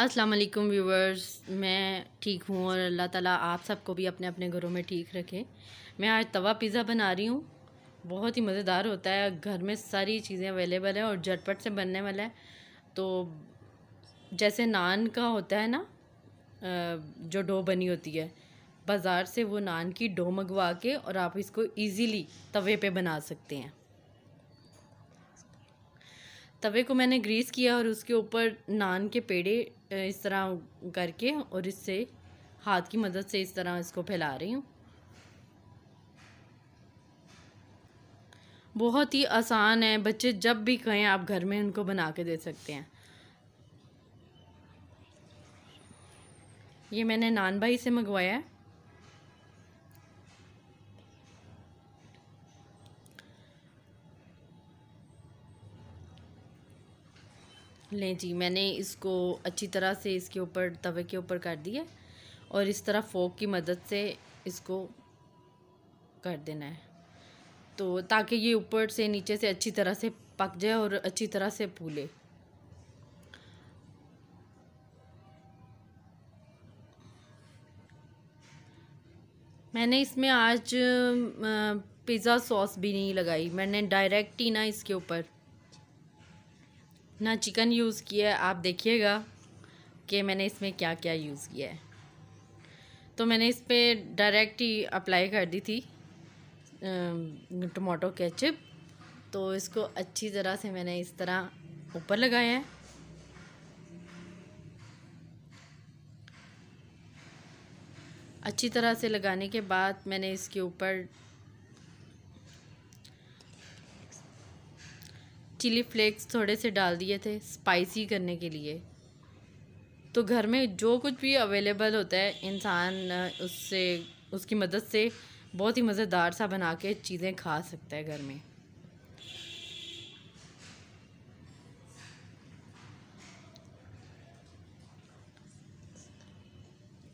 अस्सलाम वालेकुम व्यूवर्स मैं ठीक हूँ और अल्लाह ताला आप सबको भी अपने अपने घरों में ठीक रखे मैं आज तवा पिज़्ज़ा बना रही हूँ बहुत ही मज़ेदार होता है घर में सारी चीज़ें अवेलेबल है और झटपट से बनने वाला है तो जैसे नान का होता है ना जो डो बनी होती है बाज़ार से वो नान की डो मंगवा के और आप इसको ईज़िली तवे पर बना सकते हैं तवे को मैंने ग्रीस किया और उसके ऊपर नान के पेड़े इस तरह करके और इससे हाथ की मदद से इस तरह इसको फैला रही हूँ बहुत ही आसान है बच्चे जब भी कहें आप घर में उनको बना के दे सकते हैं ये मैंने नान भाई से मंगवाया है लें जी मैंने इसको अच्छी तरह से इसके ऊपर तवे के ऊपर कर दिया और इस तरह फोक की मदद से इसको कर देना है तो ताकि ये ऊपर से नीचे से अच्छी तरह से पक जाए और अच्छी तरह से फूले मैंने इसमें आज पिज़्ज़ा सॉस भी नहीं लगाई मैंने डायरेक्ट ही ना इसके ऊपर कितना चिकन यूज़ किया है आप देखिएगा कि मैंने इसमें क्या क्या यूज़ किया है तो मैंने इस पर डायरेक्ट ही अप्लाई कर दी थी टमाटो केचप तो इसको अच्छी तरह से मैंने इस तरह ऊपर लगाया है अच्छी तरह से लगाने के बाद मैंने इसके ऊपर चिली फ्लेक्स थोड़े से डाल दिए थे स्पाइसी करने के लिए तो घर में जो कुछ भी अवेलेबल होता है इंसान उससे उसकी मदद से बहुत ही मज़ेदार सा बना के चीज़ें खा सकता है घर में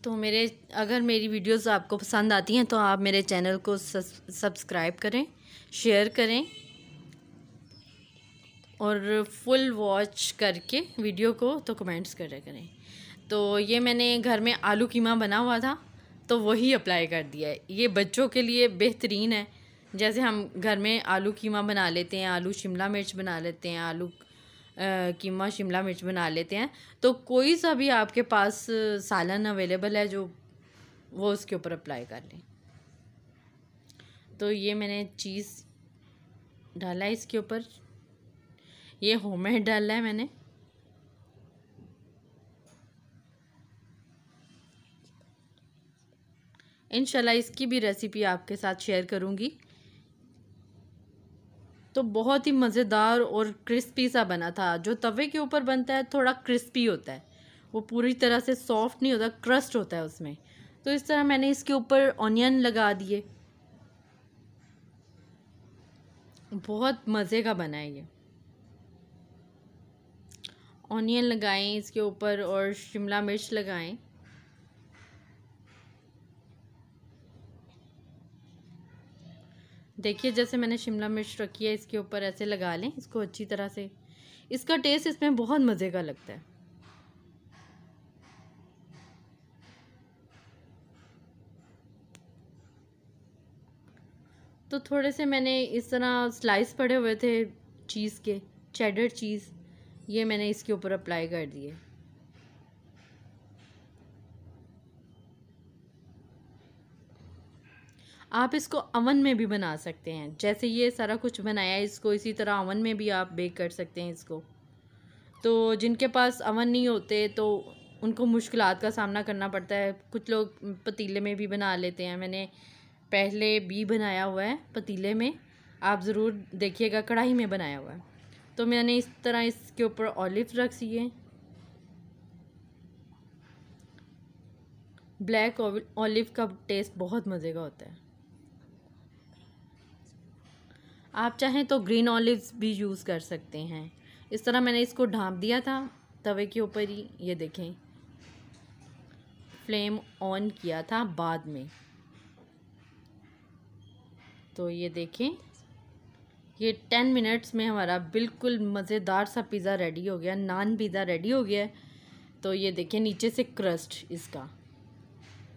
तो मेरे अगर मेरी वीडियोस आपको पसंद आती हैं तो आप मेरे चैनल को सब्सक्राइब करें शेयर करें और फुल वॉच करके वीडियो को तो कमेंट्स करा करें तो ये मैंने घर में आलू कीमा बना हुआ था तो वही अप्लाई कर दिया है ये बच्चों के लिए बेहतरीन है जैसे हम घर में आलू कीमा बना लेते हैं आलू शिमला मिर्च बना लेते हैं आलू कीमा शिमला मिर्च बना लेते हैं तो कोई सा भी आपके पास सालन अवेलेबल है जो वो उसके ऊपर अप्लाई कर लें तो ये मैंने चीज़ डाला इसके ऊपर ये होममेड डाला है मैंने इनशाला इसकी भी रेसिपी आपके साथ शेयर करूँगी तो बहुत ही मज़ेदार और क्रिस्पी सा बना था जो तवे के ऊपर बनता है थोड़ा क्रिस्पी होता है वो पूरी तरह से सॉफ्ट नहीं होता क्रस्ट होता है उसमें तो इस तरह मैंने इसके ऊपर ऑनियन लगा दिए बहुत मज़े का बना है ये ऑनियन लगाएं इसके ऊपर और शिमला मिर्च लगाएं देखिए जैसे मैंने शिमला मिर्च रखी है इसके ऊपर ऐसे लगा लें इसको अच्छी तरह से इसका टेस्ट इसमें बहुत मज़े का लगता है तो थोड़े से मैंने इस तरह स्लाइस पड़े हुए थे चीज़ के चेडर चीज़ ये मैंने इसके ऊपर अप्लाई कर दिए आप इसको अवन में भी बना सकते हैं जैसे ये सारा कुछ बनाया इसको इसी तरह अवन में भी आप बेक कर सकते हैं इसको तो जिनके पास अवन नहीं होते तो उनको मुश्किल का सामना करना पड़ता है कुछ लोग पतीले में भी बना लेते हैं मैंने पहले भी बनाया हुआ है पतीले में आप ज़रूर देखिएगा कढ़ाई में बनाया हुआ है तो मैंने इस तरह इसके ऊपर ऑलिव रख दिए ब्लैक ऑलिव का टेस्ट बहुत मज़े का होता है आप चाहें तो ग्रीन ऑलिव्स भी यूज़ कर सकते हैं इस तरह मैंने इसको ढाँप दिया था तवे के ऊपर ही ये देखें फ्लेम ऑन किया था बाद में तो ये देखें ये टेन मिनट्स में हमारा बिल्कुल मज़ेदार सा पिज़्ज़ा रेडी हो गया नान पिज़्ज़ा रेडी हो गया तो ये देखिए नीचे से क्रस्ट इसका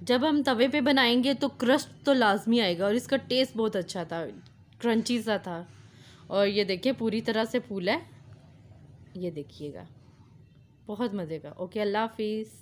जब हम तवे पे बनाएंगे तो क्रस्ट तो लाजमी आएगा और इसका टेस्ट बहुत अच्छा था क्रंची सा था और ये देखिए पूरी तरह से फूल है ये देखिएगा बहुत मज़े का ओके अल्लाह हाफिज़